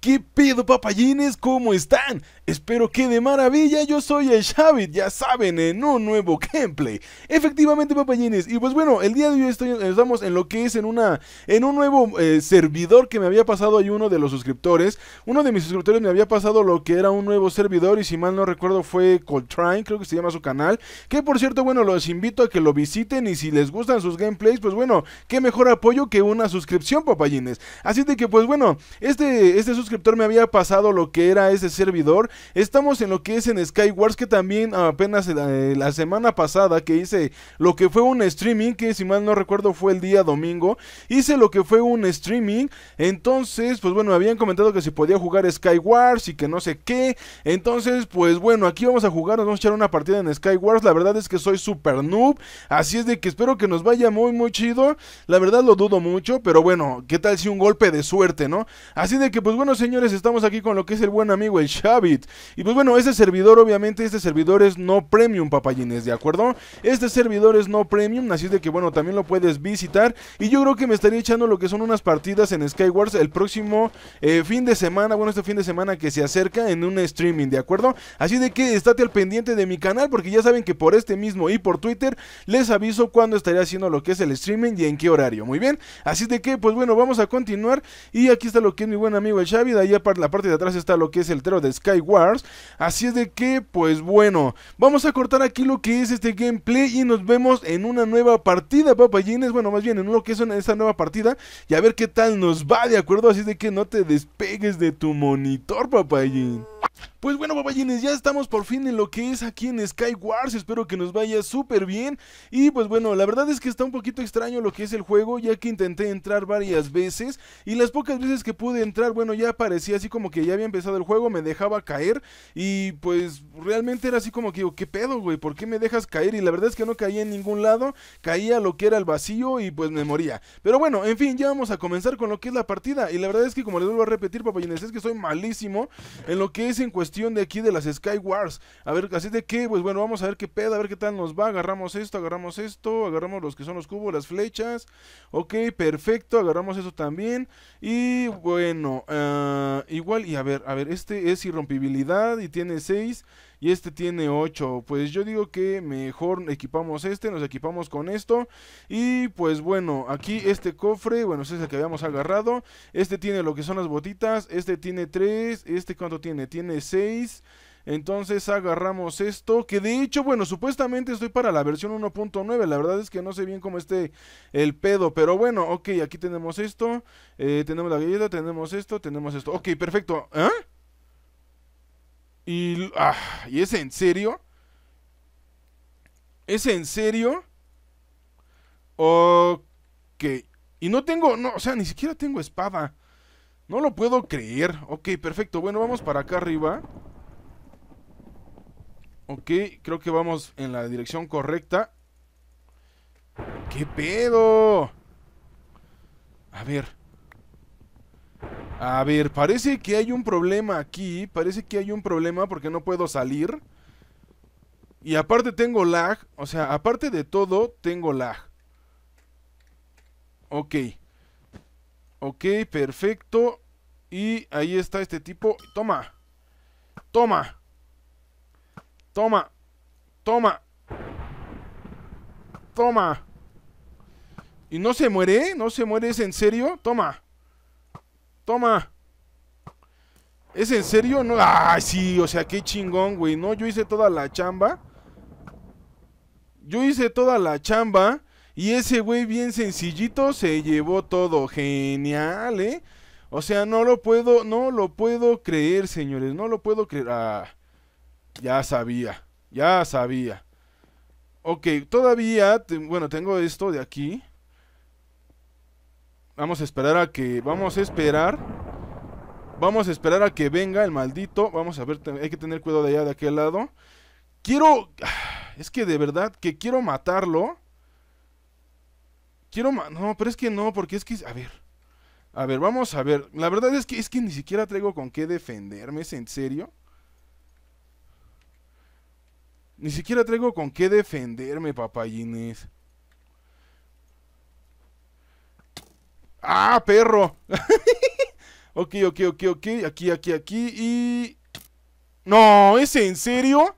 ¿Qué pedo papayines? ¿Cómo están? Espero que de maravilla, yo soy el Shavit, ya saben, en un nuevo gameplay. Efectivamente papayines, y pues bueno, el día de hoy estamos en lo que es en una en un nuevo eh, servidor que me había pasado ahí uno de los suscriptores. Uno de mis suscriptores me había pasado lo que era un nuevo servidor y si mal no recuerdo fue Coltrane, creo que se llama su canal. Que por cierto, bueno, los invito a que lo visiten y si les gustan sus gameplays, pues bueno, qué mejor apoyo que una suscripción papayines. Así de que pues bueno, este, este suscriptor me había pasado lo que era ese servidor. Estamos en lo que es en Skywars, que también apenas eh, la semana pasada que hice lo que fue un streaming, que si mal no recuerdo fue el día domingo, hice lo que fue un streaming. Entonces, pues bueno, me habían comentado que si podía jugar Skywars y que no sé qué. Entonces, pues bueno, aquí vamos a jugar, nos vamos a echar una partida en Skywars. La verdad es que soy super noob, así es de que espero que nos vaya muy, muy chido. La verdad lo dudo mucho, pero bueno, ¿qué tal si un golpe de suerte, no? Así de que, pues bueno, señores, estamos aquí con lo que es el buen amigo el Shabit, Y pues bueno, este servidor, obviamente, este servidor es no premium, papayines, ¿de acuerdo? Este servidor es no premium, así de que bueno, también lo puedes visitar. Y yo creo que me estaría echando lo que son unas partidas en Skywars el próximo eh, fin de semana, bueno, este fin de semana que se acerca en un streaming, ¿de acuerdo? Así de que estate al pendiente de mi canal, porque ya saben que por este mismo y por Twitter les aviso cuando estaré haciendo lo que es el streaming y en qué horario. Muy bien, así de que pues bueno, vamos a continuar. Y aquí está lo que es mi buen amigo el Shabit y la parte de atrás está lo que es el tero de Skywars. Así es de que, pues bueno, vamos a cortar aquí lo que es este gameplay y nos vemos en una nueva partida, papayines. Bueno, más bien en lo que es esta nueva partida y a ver qué tal nos va, ¿de acuerdo? Así es de que no te despegues de tu monitor, papayín. Pues bueno, papayines, ya estamos por fin en lo que es aquí en Skywars. Espero que nos vaya súper bien. Y pues bueno, la verdad es que está un poquito extraño lo que es el juego, ya que intenté entrar varias veces. Y las pocas veces que pude entrar, bueno, ya parecía así como que ya había empezado el juego, me dejaba caer. Y pues realmente era así como que, digo oh, ¿qué pedo, güey? ¿Por qué me dejas caer? Y la verdad es que no caía en ningún lado, caía lo que era el vacío y pues me moría. Pero bueno, en fin, ya vamos a comenzar con lo que es la partida. Y la verdad es que, como les vuelvo a repetir, papayines, es que soy malísimo en lo que es en cuestión cuestión de aquí de las Skywars. A ver, así de qué, pues bueno, vamos a ver qué pedo, a ver qué tal nos va. Agarramos esto, agarramos esto, agarramos los que son los cubos, las flechas. Ok, perfecto, agarramos eso también. Y bueno, ah, igual, y a ver, a ver, este es irrompibilidad y tiene 6 y este tiene 8. Pues yo digo que mejor equipamos este, nos equipamos con esto. Y pues bueno, aquí este cofre, bueno, ese es el que habíamos agarrado. Este tiene lo que son las botitas, este tiene 3, este cuánto tiene, tiene 6. Entonces agarramos esto, que de hecho, bueno, supuestamente estoy para la versión 1.9, la verdad es que no sé bien cómo esté el pedo, pero bueno, ok, aquí tenemos esto, eh, tenemos la galleta, tenemos esto, tenemos esto, ok, perfecto, ¿eh? Y, ah, es en serio? ¿Es en serio? Ok. Y no tengo, no, o sea, ni siquiera tengo espada. No lo puedo creer. Ok, perfecto. Bueno, vamos para acá arriba. Ok, creo que vamos en la dirección correcta. ¿Qué pedo? A ver. A ver, parece que hay un problema aquí. Parece que hay un problema porque no puedo salir. Y aparte tengo lag. O sea, aparte de todo, tengo lag. Ok. Ok, perfecto. Y ahí está este tipo. Toma. Toma. Toma. Toma. Toma. ¿Y no se muere? ¿No se muere? ¿Es en serio? Toma. Toma. ¿Es en serio? No. Ay, sí, o sea, qué chingón, güey. No, yo hice toda la chamba. Yo hice toda la chamba. Y ese güey bien sencillito se llevó todo. Genial, ¿eh? O sea, no lo puedo, no lo puedo creer, señores. No lo puedo creer. Ah, ya sabía, ya sabía. Ok, todavía, bueno, tengo esto de aquí. Vamos a esperar a que... Vamos a esperar... Vamos a esperar a que venga el maldito. Vamos a ver, hay que tener cuidado de allá de aquel lado. Quiero... Es que de verdad que quiero matarlo. Quiero... Ma no, pero es que no, porque es que... A ver. A ver, vamos a ver. La verdad es que, es que ni siquiera traigo con qué defenderme, ¿es en serio? Ni siquiera traigo con qué defenderme, papayines. Ah, perro. ok, ok, ok, ok. Aquí, aquí, aquí. Y... No, ¿es en serio?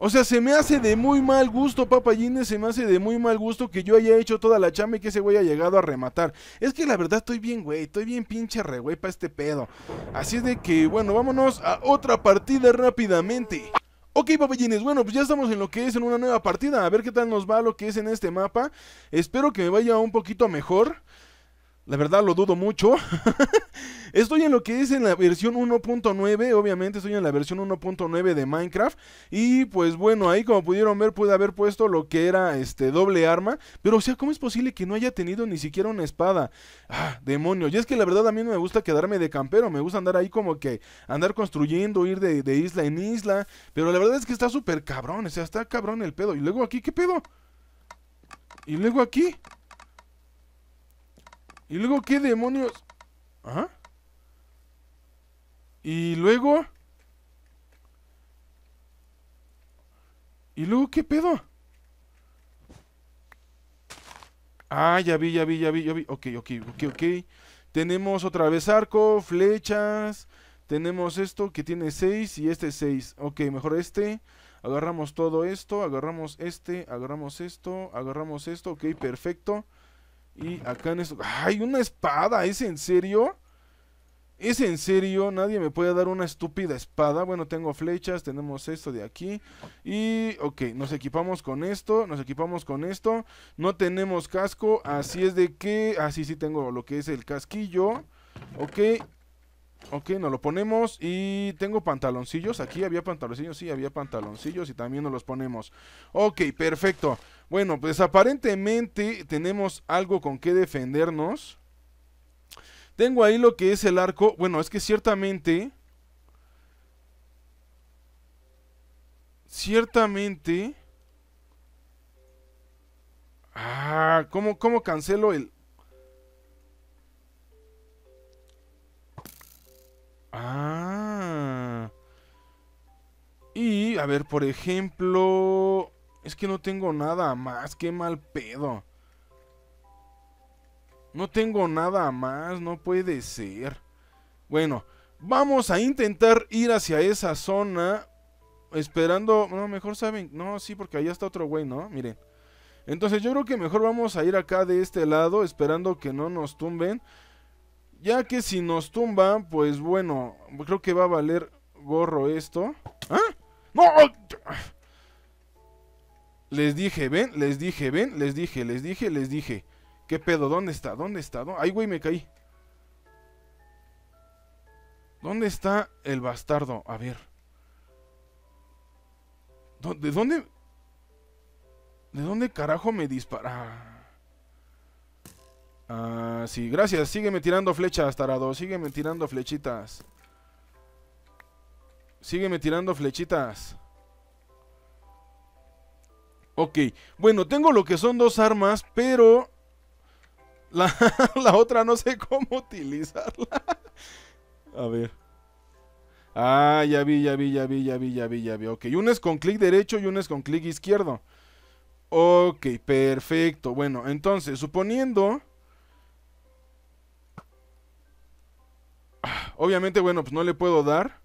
O sea, se me hace de muy mal gusto, Papayines, se me hace de muy mal gusto que yo haya hecho toda la chamba y que ese güey haya llegado a rematar. Es que la verdad estoy bien, güey, estoy bien pinche re, güey, para este pedo. Así es de que, bueno, vámonos a otra partida rápidamente. Ok, papellines, bueno, pues ya estamos en lo que es en una nueva partida. A ver qué tal nos va lo que es en este mapa. Espero que me vaya un poquito mejor. La verdad lo dudo mucho. estoy en lo que es en la versión 1.9. Obviamente estoy en la versión 1.9 de Minecraft. Y pues bueno, ahí como pudieron ver pude haber puesto lo que era este doble arma. Pero o sea, ¿cómo es posible que no haya tenido ni siquiera una espada? Ah, demonio. Y es que la verdad a mí no me gusta quedarme de campero. Me gusta andar ahí como que andar construyendo, ir de, de isla en isla. Pero la verdad es que está súper cabrón. O sea, está cabrón el pedo. Y luego aquí, ¿qué pedo? Y luego aquí... Y luego, ¿qué demonios? Ajá. Y luego... ¿Y luego qué pedo? Ah, ya vi, ya vi, ya vi, ya vi. Ok, ok, ok, ok. Tenemos otra vez arco, flechas. Tenemos esto que tiene 6 y este 6. Ok, mejor este. Agarramos todo esto, agarramos este, agarramos esto, agarramos esto. Ok, perfecto. Y acá en esto... ¡Ay, una espada! ¿Es en serio? ¿Es en serio? Nadie me puede dar una estúpida espada. Bueno, tengo flechas, tenemos esto de aquí. Y, ok, nos equipamos con esto, nos equipamos con esto. No tenemos casco, así es de que... Así ah, sí tengo lo que es el casquillo. Ok, Ok, nos lo ponemos y tengo pantaloncillos. Aquí había pantaloncillos, sí, había pantaloncillos y también nos los ponemos. Ok, perfecto. Bueno, pues aparentemente tenemos algo con que defendernos. Tengo ahí lo que es el arco. Bueno, es que ciertamente... Ciertamente... Ah, ¿cómo, cómo cancelo el, Ah. Y, a ver, por ejemplo... Es que no tengo nada más, qué mal pedo. No tengo nada más, no puede ser. Bueno, vamos a intentar ir hacia esa zona. Esperando... No, mejor saben... No, sí, porque allá está otro güey, ¿no? Miren. Entonces yo creo que mejor vamos a ir acá de este lado, esperando que no nos tumben. Ya que si nos tumba, pues bueno, creo que va a valer gorro esto. ¿Ah? ¡No! Les dije, ven, les dije, ven, les dije, les dije, les dije. ¿Qué pedo? ¿Dónde está? ¿Dónde está? Ay, güey, me caí. ¿Dónde está el bastardo? A ver. ¿De dónde? ¿De dónde carajo me dispara? Ah, sí, gracias. Sígueme tirando flechas, tarado. Sígueme tirando flechitas. Sígueme tirando flechitas. Ok, bueno, tengo lo que son dos armas, pero la, otra no sé cómo utilizarla. A ver. Ah, ya vi, ya vi, ya vi, ya vi, ya vi, ya vi. Ok, uno es con clic derecho y uno es con clic izquierdo. Ok, perfecto. Bueno, entonces, suponiendo Obviamente, bueno, pues no le puedo dar.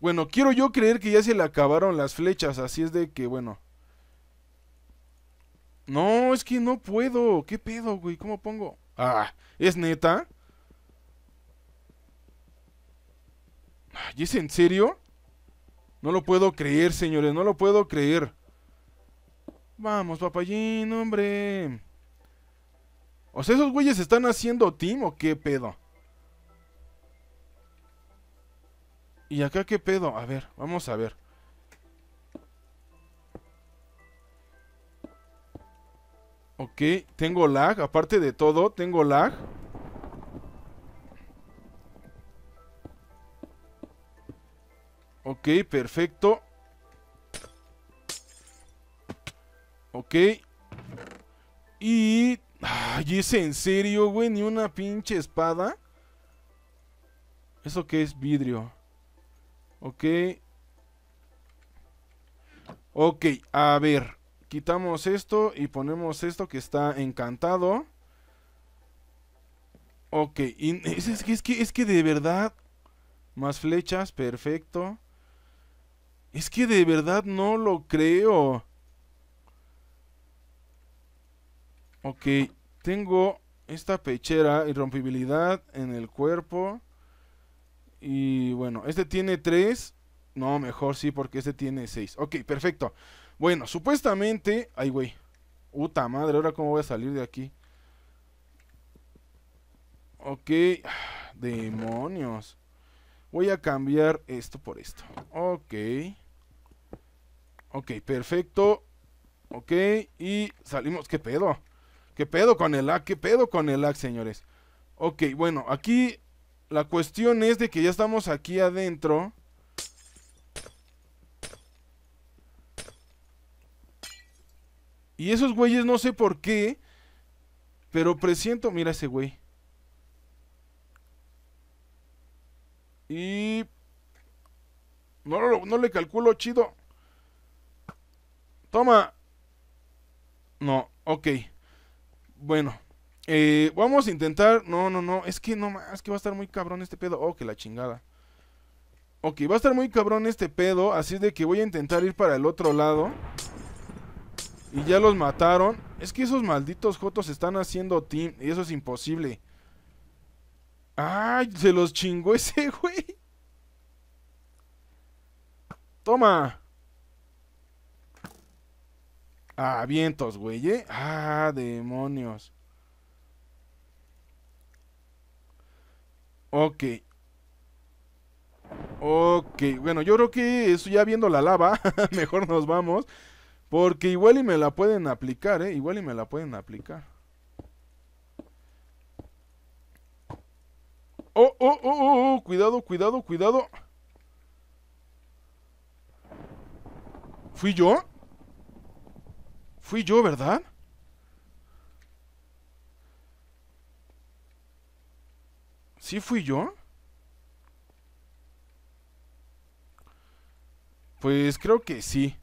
Bueno, quiero yo creer que ya se le acabaron las flechas, así es de que, bueno. No, es que no puedo. ¿Qué pedo, güey? ¿Cómo pongo? Ah, ¿es neta? ¿Y es en serio? No lo puedo creer, señores, no lo puedo creer. Vamos, papayín, hombre. O sea, esos güeyes están haciendo team o qué pedo. ¿Y acá qué pedo? A ver, vamos a ver. Ok, tengo lag. Aparte de todo, tengo lag. Ok, perfecto. Ok. Y... Ay, ¿es en serio, güey? ¿Ni una pinche espada? ¿Eso qué es vidrio? Ok. Ok, a ver. Quitamos esto y ponemos esto que está encantado. Ok, es, que, es, que, es que de verdad... Más flechas, perfecto. Es que de verdad no lo creo. Ok, tengo esta pechera, rompibilidad en el cuerpo. Y bueno, este tiene 3. No, mejor sí, porque este tiene 6. Ok, perfecto. Bueno, supuestamente... Ay, güey. Puta madre, ahora cómo voy a salir de aquí. Ok. Demonios. Voy a cambiar esto por esto. Ok. Ok, perfecto. Ok, y salimos. ¿Qué pedo? ¿Qué pedo con el lag? ¿Qué pedo con el lag, señores? Ok, bueno, aquí la cuestión es de que ya estamos aquí adentro. Y esos güeyes no sé por qué. Pero presiento... Mira ese güey. Y... No, no le calculo chido. Toma. No, ok. Bueno. Eh, vamos a intentar. No, no, no. Es que no que va a estar muy cabrón este pedo. Oh, que la chingada. Ok, va a estar muy cabrón este pedo. Así es de que voy a intentar ir para el otro lado. Y ya los mataron. Es que esos malditos Jotos están haciendo team. Y eso es imposible. ¡Ay! Se los chingó ese güey. Toma. Ah, vientos, güey, ¿eh? Ah, demonios. Ok. Ok, bueno, yo creo que eso ya viendo la lava, mejor nos vamos. Porque igual y me la pueden aplicar, ¿eh? Igual y me la pueden aplicar. Oh, oh, oh, oh, oh cuidado, cuidado, cuidado. ¿Fui yo? ¿Fui yo, verdad? ¿Sí fui yo? Pues creo que sí.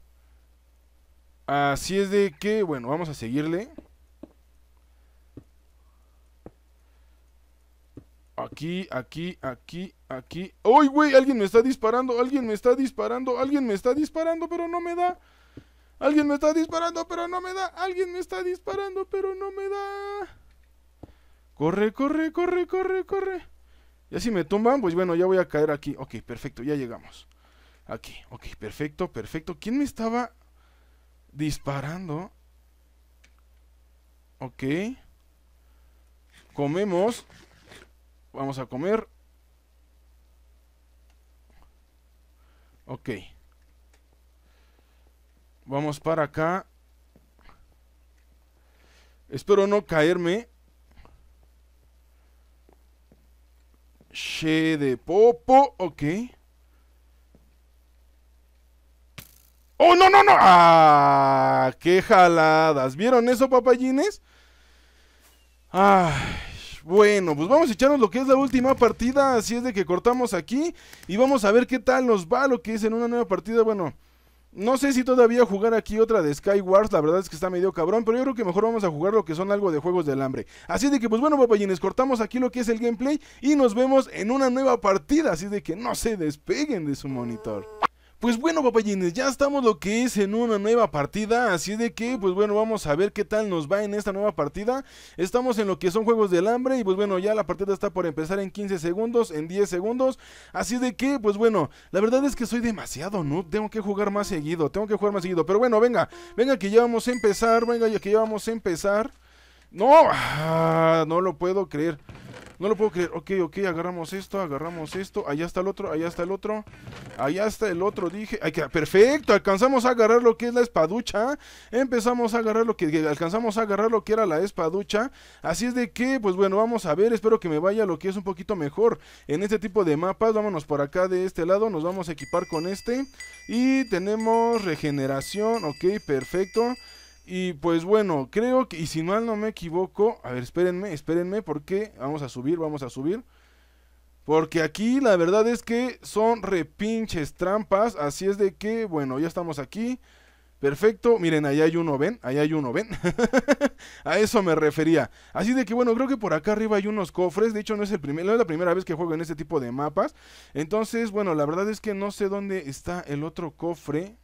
Así es de que, bueno, vamos a seguirle. Aquí, aquí, aquí, aquí. ¡Uy, güey! Alguien me está disparando, alguien me está disparando, alguien me está disparando, pero no me da. Alguien me está disparando, pero no me da. Alguien me está disparando, pero no me da. Corre, corre, corre, corre, corre. Ya si me tumban, pues bueno, ya voy a caer aquí. Ok, perfecto, ya llegamos. Aquí, ok, perfecto, perfecto. ¿Quién me estaba disparando? Ok. Comemos. Vamos a comer. Ok. Vamos para acá. Espero no caerme. Che de popo, ok. ¡Oh, no, no, no! ¡Ah! ¡Qué jaladas! ¿Vieron eso, papayines? ¡Ay! Bueno, pues vamos a echarnos lo que es la última partida. Así es de que cortamos aquí. Y vamos a ver qué tal nos va lo que es en una nueva partida. Bueno, no sé si todavía jugar aquí otra de Skywars, la verdad es que está medio cabrón, pero yo creo que mejor vamos a jugar lo que son algo de juegos del hambre. Así de que pues bueno, papayines, cortamos aquí lo que es el gameplay y nos vemos en una nueva partida, así de que no se despeguen de su monitor. Pues bueno, papayines, ya estamos lo que es en una nueva partida, así de que, pues bueno, vamos a ver qué tal nos va en esta nueva partida. Estamos en lo que son juegos del hambre y pues bueno, ya la partida está por empezar en 15 segundos, en 10 segundos, así de que, pues bueno, la verdad es que soy demasiado no tengo que jugar más seguido, tengo que jugar más seguido, pero bueno, venga, venga que ya vamos a empezar, venga que ya vamos a empezar. No, ah, no lo puedo creer. No lo puedo creer. Ok, ok, agarramos esto, agarramos esto. Allá está el otro, allá está el otro. Allá está el otro, dije. perfecto, alcanzamos a agarrar lo que es la espaducha. Empezamos a agarrar lo que... Alcanzamos a agarrar lo que era la espaducha. Así es de que, pues bueno, vamos a ver. Espero que me vaya lo que es un poquito mejor en este tipo de mapas. Vámonos por acá de este lado. Nos vamos a equipar con este. Y tenemos regeneración. Ok, perfecto. Y pues bueno, creo que, y si mal no me equivoco, a ver, espérenme, espérenme, porque vamos a subir, vamos a subir. Porque aquí la verdad es que son repinches trampas, así es de que, bueno, ya estamos aquí. Perfecto, miren, ahí hay uno, ven, ahí hay uno, ven. a eso me refería. Así de que bueno, creo que por acá arriba hay unos cofres. De hecho, no es, el no es la primera vez que juego en este tipo de mapas. Entonces, bueno, la verdad es que no sé dónde está el otro cofre.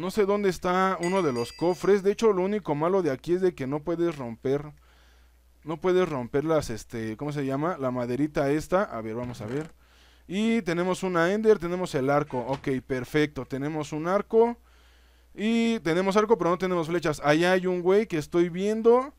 No sé dónde está uno de los cofres. De hecho, lo único malo de aquí es de que no puedes romper. No puedes romper las, este, ¿cómo se llama? La maderita esta. A ver, vamos a ver. Y tenemos una Ender, tenemos el arco. Ok, perfecto. Tenemos un arco. Y tenemos arco, pero no tenemos flechas. Allá hay un güey que estoy viendo.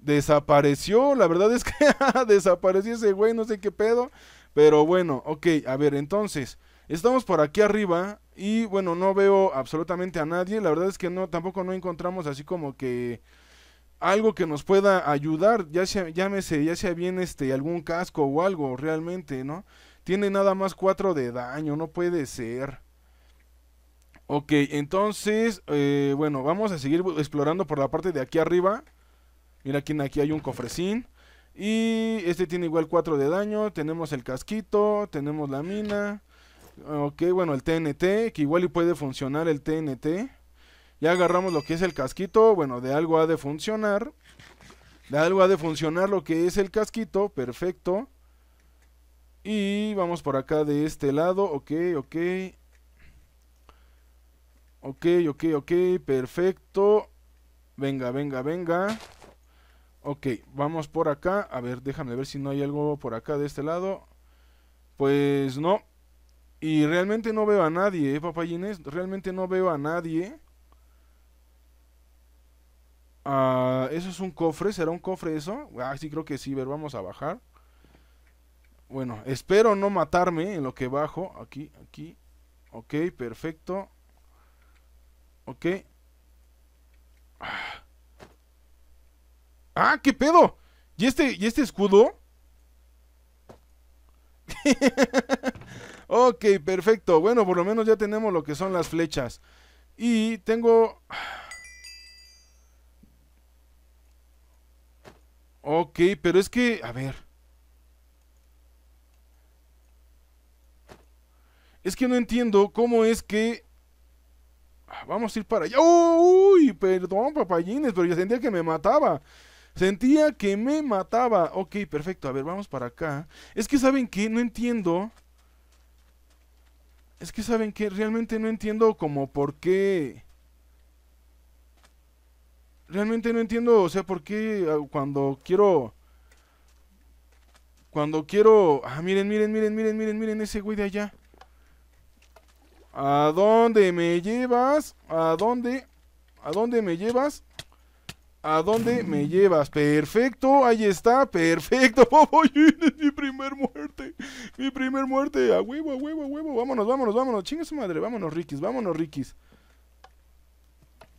Desapareció. La verdad es que desapareció ese güey, no sé qué pedo. Pero bueno, ok, a ver, entonces. Estamos por aquí arriba. Y bueno, no veo absolutamente a nadie. La verdad es que no, tampoco no encontramos así como que algo que nos pueda ayudar. Ya sea, llámese, ya sea bien este, algún casco o algo realmente, ¿no? Tiene nada más 4 de daño, no puede ser. Ok, entonces, eh, bueno, vamos a seguir explorando por la parte de aquí arriba. Mira, aquí, aquí hay un cofrecín. Y este tiene igual 4 de daño. Tenemos el casquito, tenemos la mina. Ok, bueno, el TNT, que igual y puede funcionar el TNT. Ya agarramos lo que es el casquito, bueno, de algo ha de funcionar. De algo ha de funcionar lo que es el casquito, perfecto. Y vamos por acá de este lado, ok, ok. Ok, ok, ok, perfecto. Venga, venga, venga. Ok, vamos por acá. A ver, déjame ver si no hay algo por acá de este lado. Pues no, y realmente no veo a nadie, ¿eh, papayines? Realmente no veo a nadie. Ah, eso es un cofre, ¿será un cofre eso? Ah, sí, creo que sí, ver, vamos a bajar. Bueno, espero no matarme en lo que bajo. Aquí, aquí. Ok, perfecto. Ok. Ah, ¡Ah qué pedo. ¿Y este, ¿y este escudo? Ok, perfecto. Bueno, por lo menos ya tenemos lo que son las flechas. Y tengo... Ok, pero es que... A ver. Es que no entiendo cómo es que... Vamos a ir para allá. Uy, perdón, papayines, pero yo sentía que me mataba. Sentía que me mataba. Ok, perfecto. A ver, vamos para acá. Es que, ¿saben que No entiendo. Es que saben que realmente no entiendo como por qué... Realmente no entiendo, o sea, por qué ah, cuando quiero... Cuando quiero... Ah, miren, miren, miren, miren, miren, miren ese güey de allá. ¿A dónde me llevas? ¿A dónde? ¿A dónde me llevas? ¿A dónde me llevas? Perfecto, ahí está, perfecto. es mi primer muerte. Mi primer muerte. A huevo, a huevo, a huevo. Vámonos, vámonos, vámonos. Chinga su madre. Vámonos, Rikis, vámonos, Rikis.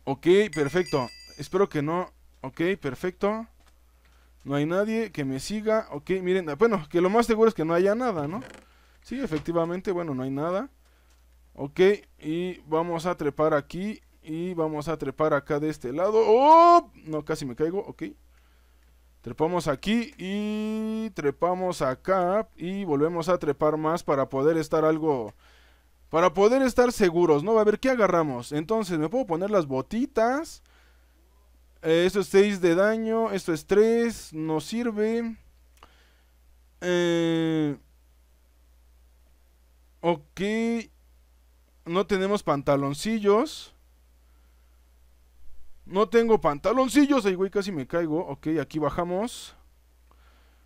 Ok, perfecto. Espero que no. Ok, perfecto. No hay nadie que me siga. Ok, miren. Bueno, que lo más seguro es que no haya nada, ¿no? Sí, efectivamente, bueno, no hay nada. Ok, y vamos a trepar aquí. Y vamos a trepar acá de este lado. ¡Oh! No, casi me caigo. Ok. Trepamos aquí y trepamos acá y volvemos a trepar más para poder estar algo... Para poder estar seguros, ¿no? A ver, ¿qué agarramos? Entonces, me puedo poner las botitas. Eh, esto es 6 de daño, esto es 3, no sirve. Eh, ok. No tenemos pantaloncillos. No tengo pantaloncillos. Ay, güey, casi me caigo. Ok, aquí bajamos.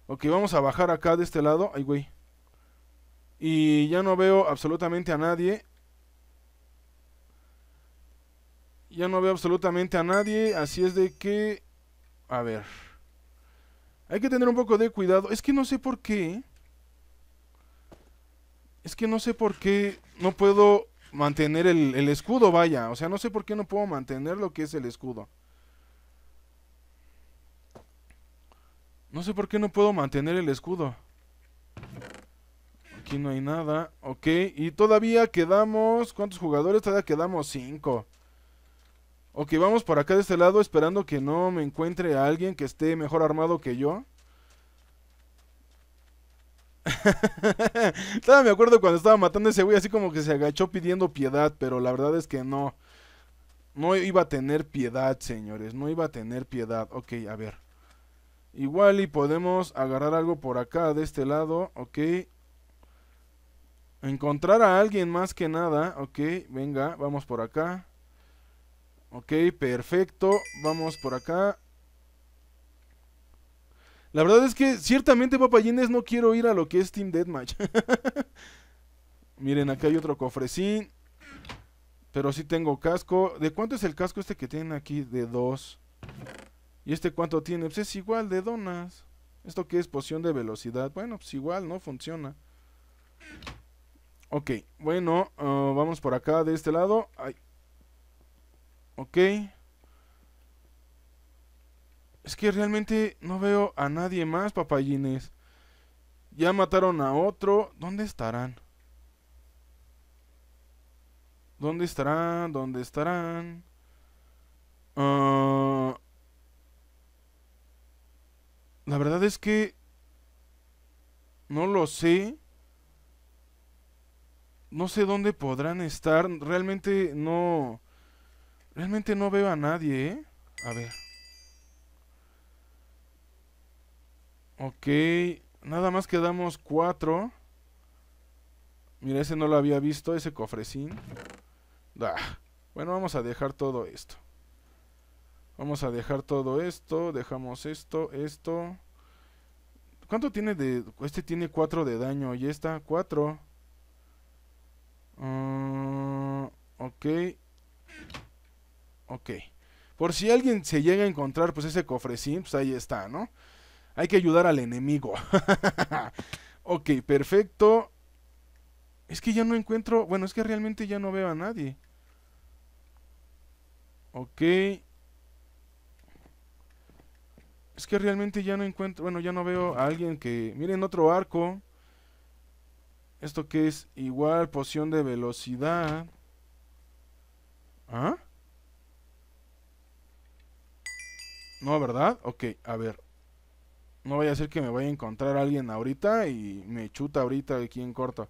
Ok, vamos a bajar acá de este lado. Ay, güey. Y ya no veo absolutamente a nadie. Ya no veo absolutamente a nadie. Así es de que... A ver. Hay que tener un poco de cuidado. Es que no sé por qué. Es que no sé por qué no puedo mantener el, escudo, vaya. O sea, no sé por qué no puedo mantener lo que es el escudo. No sé por qué no puedo mantener el escudo. Aquí no hay nada. Ok, y todavía quedamos... ¿Cuántos jugadores? Todavía quedamos cinco. Ok, vamos por acá de este lado esperando que no me encuentre a alguien que esté mejor armado que yo. me acuerdo cuando estaba matando a ese güey, así como que se agachó pidiendo piedad, pero la verdad es que no. No iba a tener piedad, señores. No iba a tener piedad. Ok, a ver. Igual y podemos agarrar algo por acá, de este lado. Ok. Encontrar a alguien más que nada. Ok, venga, vamos por acá. Ok, perfecto. Vamos por acá. La verdad es que ciertamente, papayines, no quiero ir a lo que es Team Deathmatch. Miren, acá hay otro cofrecín. Pero sí tengo casco. ¿De cuánto es el casco este que tienen aquí? De dos. ¿Y este cuánto tiene? Pues es igual, de donas. ¿Esto qué es? Poción de velocidad. Bueno, pues igual, no funciona. Ok, bueno, ah, vamos por acá, de este lado. Ay. Ok. Es que realmente no veo a nadie más, papayines. Ya mataron a otro. ¿Dónde estarán? ¿Dónde estarán? ¿Dónde estarán? Ah, la verdad es que... No lo sé. No sé dónde podrán estar. Realmente no... Realmente no veo a nadie, ¿eh? A ver. Ok, nada más quedamos cuatro. Mira, ese no lo había visto, ese cofrecín. Ah, bueno, vamos a dejar todo esto. Vamos a dejar todo esto, dejamos esto, esto. ¿Cuánto tiene de...? Este tiene cuatro de daño y está? 4. Ah, ok. Ok. Por si alguien se llega a encontrar pues ese cofrecín, pues ahí está, ¿no? Hay que ayudar al enemigo. ok, perfecto. Es que ya no encuentro... Bueno, es que realmente ya no veo a nadie. Ok. Es que realmente ya no encuentro... Bueno, ya no veo a alguien que... Miren, otro arco. Esto que es igual, poción de velocidad. ¿Ah? No, ¿verdad? Ok, a ver. No vaya a ser que me vaya a encontrar alguien ahorita y me chuta ahorita aquí en corto.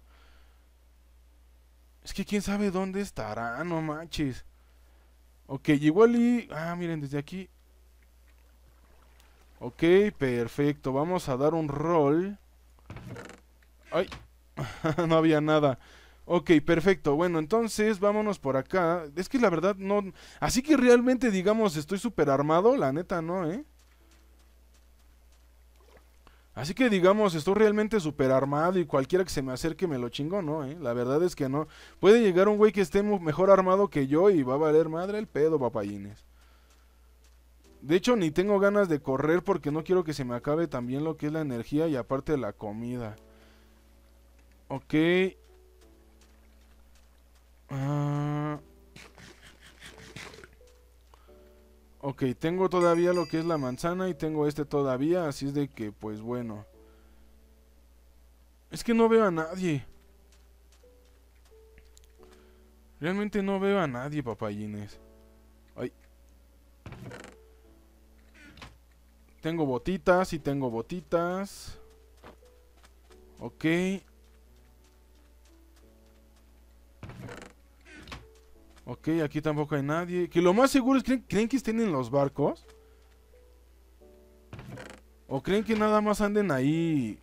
Es que quién sabe dónde estará, no manches. Ok, igual y... Ah, miren, desde aquí. Ok, perfecto. Vamos a dar un roll. Ay, no había nada. Ok, perfecto. Bueno, entonces vámonos por acá. Es que la verdad no... Así que realmente digamos estoy súper armado, la neta no, ¿eh? Así que digamos, estoy realmente súper armado y cualquiera que se me acerque me lo chingo, no, eh? La verdad es que no. Puede llegar un güey que esté mejor armado que yo y va a valer madre el pedo, papayines. De hecho, ni tengo ganas de correr porque no quiero que se me acabe también lo que es la energía y aparte la comida. Ok. Ah. Ok, tengo todavía lo que es la manzana y tengo este todavía, así es de que, pues bueno. Es que no veo a nadie. Realmente no veo a nadie, papayines. Ay. Tengo botitas y tengo botitas. Ok. Ok, aquí tampoco hay nadie. Que lo más seguro es, que ¿creen que estén en los barcos? ¿O creen que nada más anden ahí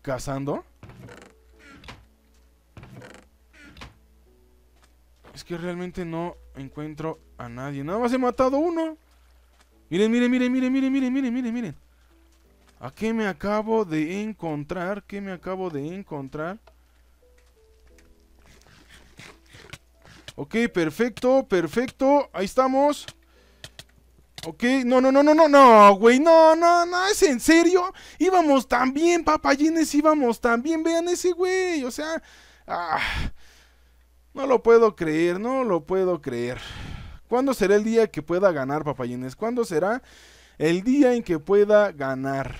cazando? Es que realmente no encuentro a nadie. Nada más he matado uno. Miren, miren, miren, miren, miren, miren, miren, miren, miren. ¿A qué me acabo de encontrar? ¿Qué me acabo de encontrar? Ok, perfecto, perfecto. Ahí estamos. Ok, no, no, no, no, no, no, güey, no, no, no, es en serio. Íbamos tan bien, papayines, íbamos tan bien. Vean ese güey, o sea, ah, no lo puedo creer, no lo puedo creer. ¿Cuándo será el día que pueda ganar, papayines? ¿Cuándo será el día en que pueda ganar?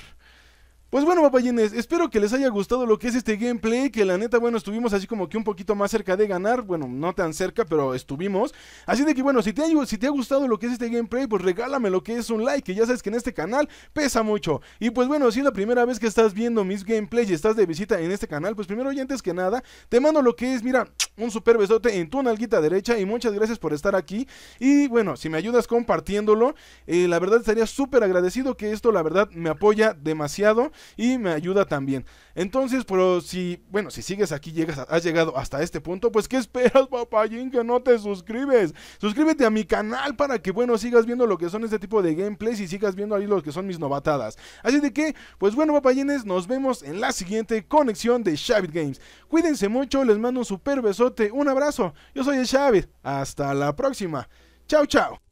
Pues bueno, papayines, espero que les haya gustado lo que es este gameplay, que la neta, bueno, estuvimos así como que un poquito más cerca de ganar, bueno, no tan cerca, pero estuvimos. Así de que bueno, si te ha, si te ha gustado lo que es este gameplay, pues regálame lo que es un like, que ya sabes que en este canal pesa mucho. Y pues bueno, si es la primera vez que estás viendo mis gameplays y estás de visita en este canal, pues primero y antes que nada, te mando lo que es, mira, un super besote en tu nalguita derecha y muchas gracias por estar aquí. Y bueno, si me ayudas compartiéndolo, eh, la verdad estaría súper agradecido que esto, la verdad, me apoya demasiado y me ayuda también. Entonces, pero si, bueno, si sigues aquí, llegas, has llegado hasta este punto, pues ¿qué esperas, papayín, que no te suscribes? Suscríbete a mi canal para que, bueno, sigas viendo lo que son este tipo de gameplays y sigas viendo ahí lo que son mis novatadas. Así de que, pues bueno, papayines, nos vemos en la siguiente conexión de Shavit Games. Cuídense mucho, les mando un super besote, un abrazo. Yo soy el Shavit. Hasta la próxima. Chao, chao.